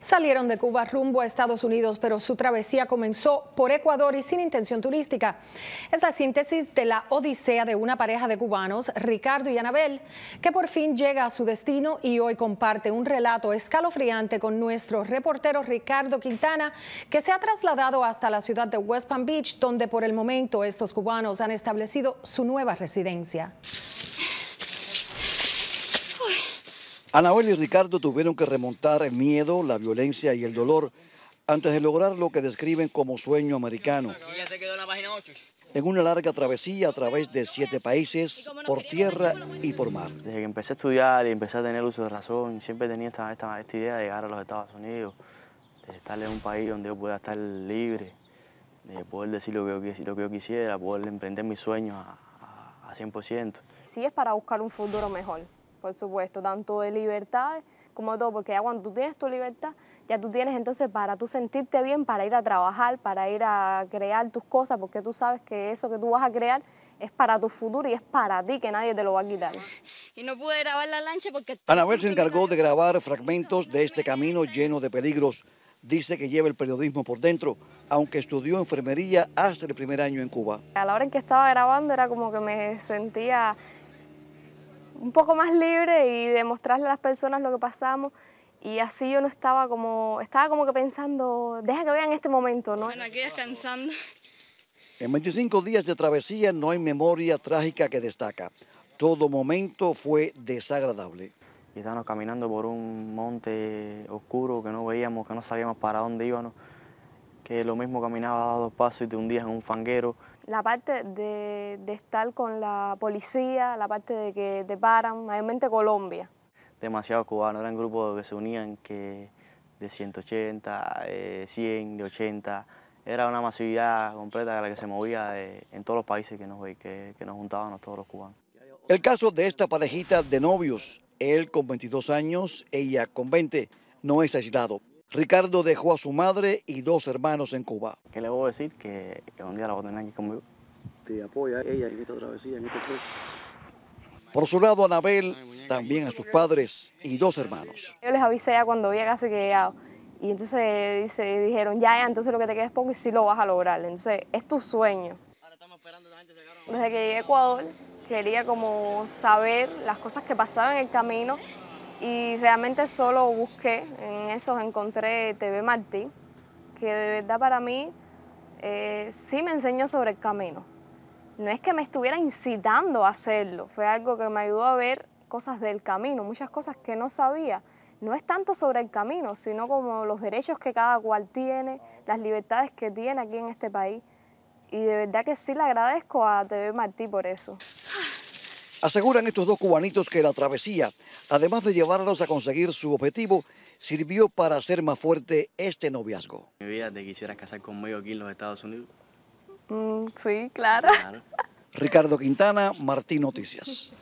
Salieron de Cuba rumbo a Estados Unidos, pero su travesía comenzó por Ecuador y sin intención turística. Es la síntesis de la odisea de una pareja de cubanos, Ricardo y Anabel, que por fin llega a su destino y hoy comparte un relato escalofriante con nuestro reportero Ricardo Quintana, que se ha trasladado hasta la ciudad de West Palm Beach, donde por el momento estos cubanos han establecido su nueva residencia. Anabel y Ricardo tuvieron que remontar el miedo, la violencia y el dolor antes de lograr lo que describen como sueño americano. En una larga travesía a través de siete países, por tierra y por mar. Desde que empecé a estudiar y empecé a tener uso de razón, siempre tenía esta, esta, esta idea de llegar a los Estados Unidos, de estar en un país donde yo pueda estar libre, de poder decir lo que yo, quisiera, poder emprender mis sueños a, a 100%. Sí es para buscar un futuro mejor. Por supuesto, tanto de libertad como todo, porque ya cuando tú tienes tu libertad, ya tú tienes entonces para tú sentirte bien, para ir a trabajar, para ir a crear tus cosas, porque tú sabes que eso que tú vas a crear es para tu futuro y es para ti que nadie te lo va a quitar. Y no pude grabar la lancha porque... Anabel se encargó de grabar fragmentos de este camino lleno de peligros. Dice que lleva el periodismo por dentro, aunque estudió enfermería hasta el primer año en Cuba. A la hora en que estaba grabando era como que me sentía un poco más libre y demostrarle a las personas lo que pasamos. Y así yo no estaba como, estaba como que pensando, deja que vean este momento, ¿no? Bueno, aquí descansando. En 25 días de travesía no hay memoria trágica que destaca. Todo momento fue desagradable. Y estábamos caminando por un monte oscuro que no veíamos, que no sabíamos para dónde íbamos que lo mismo caminaba a dos pasos y de un día en un fanguero. La parte de, estar con la policía, la parte de que te paran, mayormente Colombia. Demasiados cubanos, eran grupos que se unían que de 180, 100, de 80. Era una masividad completa la que se movía en todos los países que nos, que, que nos juntábamos todos los cubanos. El caso de esta parejita de novios, él con 22 años, ella con 20, no es aislado. Ricardo dejó a su madre y dos hermanos en Cuba. ¿Qué le voy a decir? Que, un día la voy a tener aquí conmigo. Te apoya ella en esta travesía, en este Por su lado, Anabel también a sus padres y dos hermanos. Yo les avisé ya cuando había casi que llegado. Y entonces dice, dijeron, ya, ya, entonces lo que te queda es poco y sí lo vas a lograr. Entonces, es tu sueño. Desde que llegué a Ecuador, quería como saber las cosas que pasaban en el camino y realmente solo busqué, en esos encontré TV Martí, que de verdad para mí eh, sí me enseñó sobre el camino. No es que me estuviera incitando a hacerlo, fue algo que me ayudó a ver cosas del camino, muchas cosas que no sabía. No es tanto sobre el camino, sino como los derechos que cada cual tiene, las libertades que tiene aquí en este país. Y de verdad que sí le agradezco a TV Martí por eso. Ah, Aseguran estos dos cubanitos que la travesía, además de llevarlos a conseguir su objetivo, sirvió para hacer más fuerte este noviazgo. Mi vida, ¿te quisieras casar conmigo aquí en los Estados Unidos? Mm, sí, claro. Ricardo Quintana, Martín Noticias.